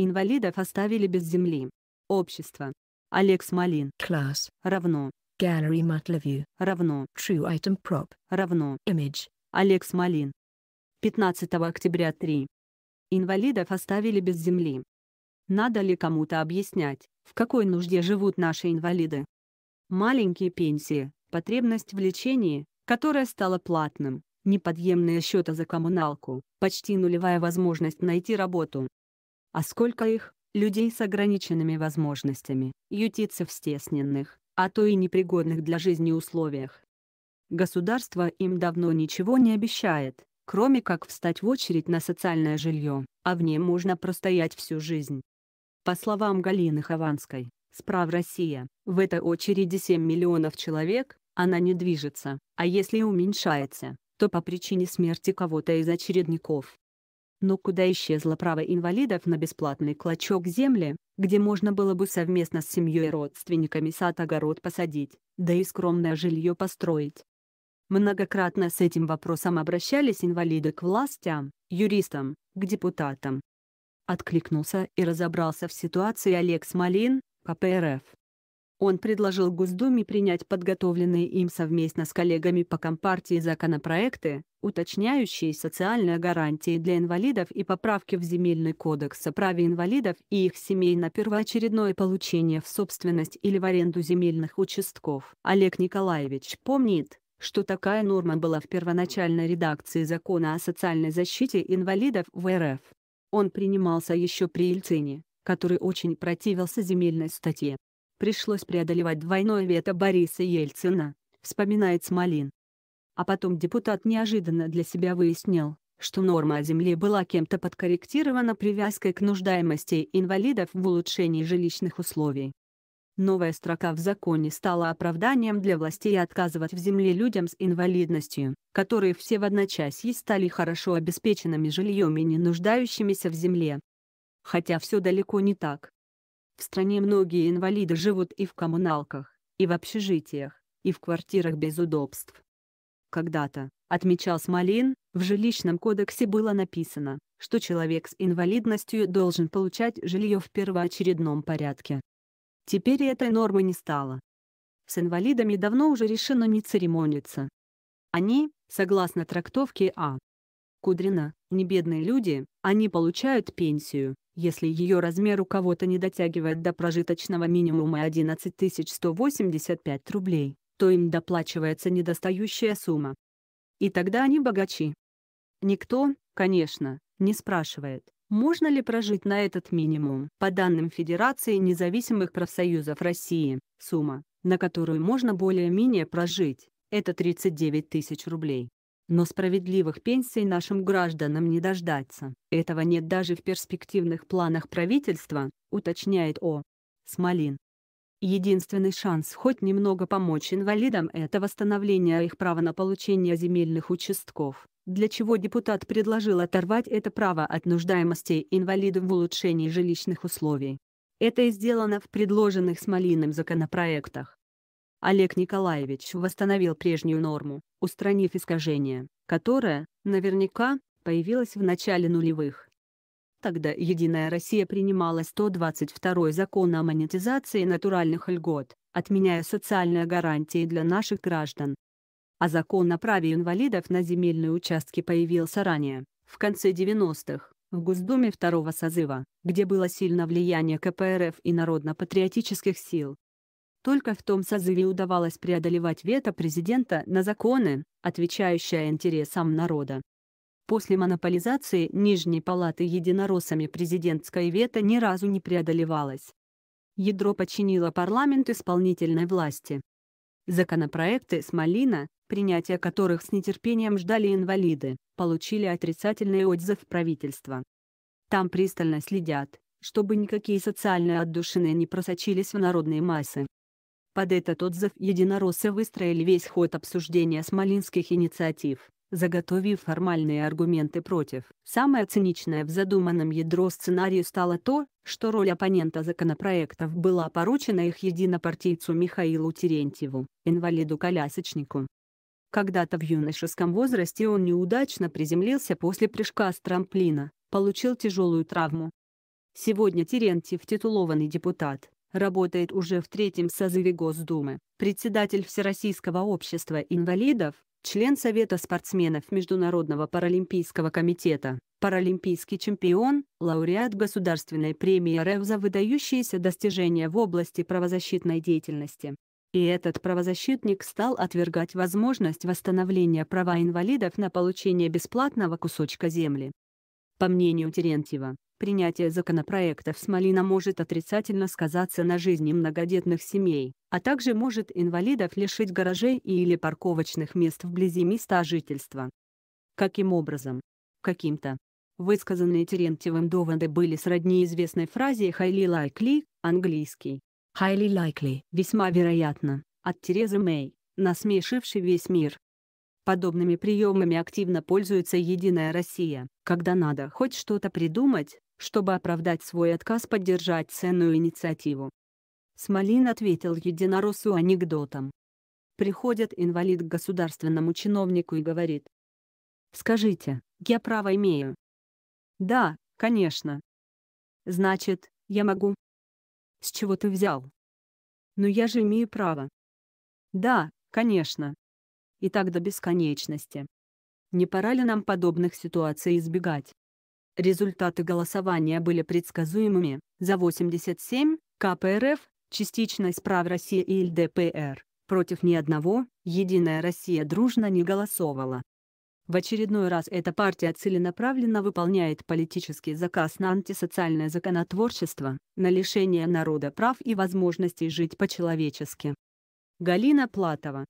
Инвалидов оставили без земли. Общество. Олег Смолин. Class. Равно. Gallery Matleview. Равно. True item prop. Равно. Image. Олег Смолин. 15 октября 3. Инвалидов оставили без земли. Надо ли кому-то объяснять, в какой нужде живут наши инвалиды? Маленькие пенсии, потребность в лечении, которая стала платным, неподъемные счета за коммуналку, почти нулевая возможность найти работу, а сколько их, людей с ограниченными возможностями, ютиться в стесненных, а то и непригодных для жизни условиях. Государство им давно ничего не обещает, кроме как встать в очередь на социальное жилье, а в нем можно простоять всю жизнь. По словам Галины Хованской, справ Россия, в этой очереди 7 миллионов человек, она не движется, а если уменьшается, то по причине смерти кого-то из очередников. Но куда исчезло право инвалидов на бесплатный клочок земли, где можно было бы совместно с семьей и родственниками сад-огород посадить, да и скромное жилье построить? Многократно с этим вопросом обращались инвалиды к властям, юристам, к депутатам. Откликнулся и разобрался в ситуации Олег Смолин, КПРФ. Он предложил Госдуме принять подготовленные им совместно с коллегами по Компартии законопроекты, уточняющие социальные гарантии для инвалидов и поправки в Земельный кодекс о праве инвалидов и их семей на первоочередное получение в собственность или в аренду земельных участков. Олег Николаевич помнит, что такая норма была в первоначальной редакции закона о социальной защите инвалидов в РФ. Он принимался еще при Ельцине, который очень противился земельной статье. Пришлось преодолевать двойное вето Бориса Ельцина, вспоминает Смолин. А потом депутат неожиданно для себя выяснил, что норма о земле была кем-то подкорректирована привязкой к нуждаемости инвалидов в улучшении жилищных условий. Новая строка в законе стала оправданием для властей отказывать в земле людям с инвалидностью, которые все в одночасье стали хорошо обеспеченными жильем и не нуждающимися в земле. Хотя все далеко не так. В стране многие инвалиды живут и в коммуналках, и в общежитиях, и в квартирах без удобств когда-то, отмечал Смолин, в жилищном кодексе было написано, что человек с инвалидностью должен получать жилье в первоочередном порядке. Теперь этой нормы не стало. С инвалидами давно уже решено не церемониться. Они, согласно трактовке А. Кудрина, не бедные люди, они получают пенсию, если ее размер у кого-то не дотягивает до прожиточного минимума 11 185 рублей, то им доплачивается недостающая сумма. И тогда они богачи. Никто, конечно, не спрашивает, можно ли прожить на этот минимум. По данным Федерации независимых профсоюзов России, сумма, на которую можно более-менее прожить, это 39 тысяч рублей. Но справедливых пенсий нашим гражданам не дождаться. Этого нет даже в перспективных планах правительства, уточняет О. Смолин. Единственный шанс хоть немного помочь инвалидам – это восстановление их права на получение земельных участков, для чего депутат предложил оторвать это право от нуждаемости инвалидов в улучшении жилищных условий. Это и сделано в предложенных Смолиным законопроектах. Олег Николаевич восстановил прежнюю норму, устранив искажение, которое, наверняка, появилось в начале нулевых. Тогда «Единая Россия» принимала 122 закон о монетизации натуральных льгот, отменяя социальные гарантии для наших граждан. А закон о праве инвалидов на земельные участки появился ранее, в конце 90-х, в Госдуме второго созыва, где было сильно влияние КПРФ и народно-патриотических сил. Только в том созыве удавалось преодолевать вето президента на законы, отвечающие интересам народа. После монополизации Нижней палаты единороссами президентская вето ни разу не преодолевалось. Ядро подчинило парламент исполнительной власти. Законопроекты Смолина, принятие которых с нетерпением ждали инвалиды, получили отрицательный отзыв правительства. Там пристально следят, чтобы никакие социальные отдушины не просочились в народные массы. Под этот отзыв единороссы выстроили весь ход обсуждения смолинских инициатив заготовив формальные аргументы против. Самое циничное в задуманном ядро сценария стало то, что роль оппонента законопроектов была поручена их единопартийцу Михаилу Терентьеву, инвалиду-колясочнику. Когда-то в юношеском возрасте он неудачно приземлился после прыжка с трамплина, получил тяжелую травму. Сегодня Терентьев титулованный депутат, работает уже в третьем созыве Госдумы, председатель Всероссийского общества инвалидов, член Совета спортсменов Международного паралимпийского комитета, паралимпийский чемпион, лауреат Государственной премии РФ за выдающиеся достижения в области правозащитной деятельности. И этот правозащитник стал отвергать возможность восстановления права инвалидов на получение бесплатного кусочка земли. По мнению Терентьева, Принятие законопроектов Смолина может отрицательно сказаться на жизни многодетных семей, а также может инвалидов лишить гаражей и или парковочных мест вблизи места жительства. Каким образом? Каким-то. Высказанные Терентьевым доводы были сродни известной фразе «highly likely» английский. «Highly likely» — весьма вероятно, от Терезы Мэй, насмешивший весь мир. Подобными приемами активно пользуется «Единая Россия», когда надо хоть что-то придумать, чтобы оправдать свой отказ поддержать ценную инициативу. Смолин ответил единороссу анекдотом. Приходит инвалид к государственному чиновнику и говорит. «Скажите, я право имею?» «Да, конечно». «Значит, я могу?» «С чего ты взял?» «Но я же имею право». «Да, конечно». И так до бесконечности. Не пора ли нам подобных ситуаций избегать? Результаты голосования были предсказуемыми. За 87 КПРФ, частично справ России и ЛДПР, против ни одного, Единая Россия дружно не голосовала. В очередной раз эта партия целенаправленно выполняет политический заказ на антисоциальное законотворчество, на лишение народа прав и возможностей жить по-человечески. Галина Платова,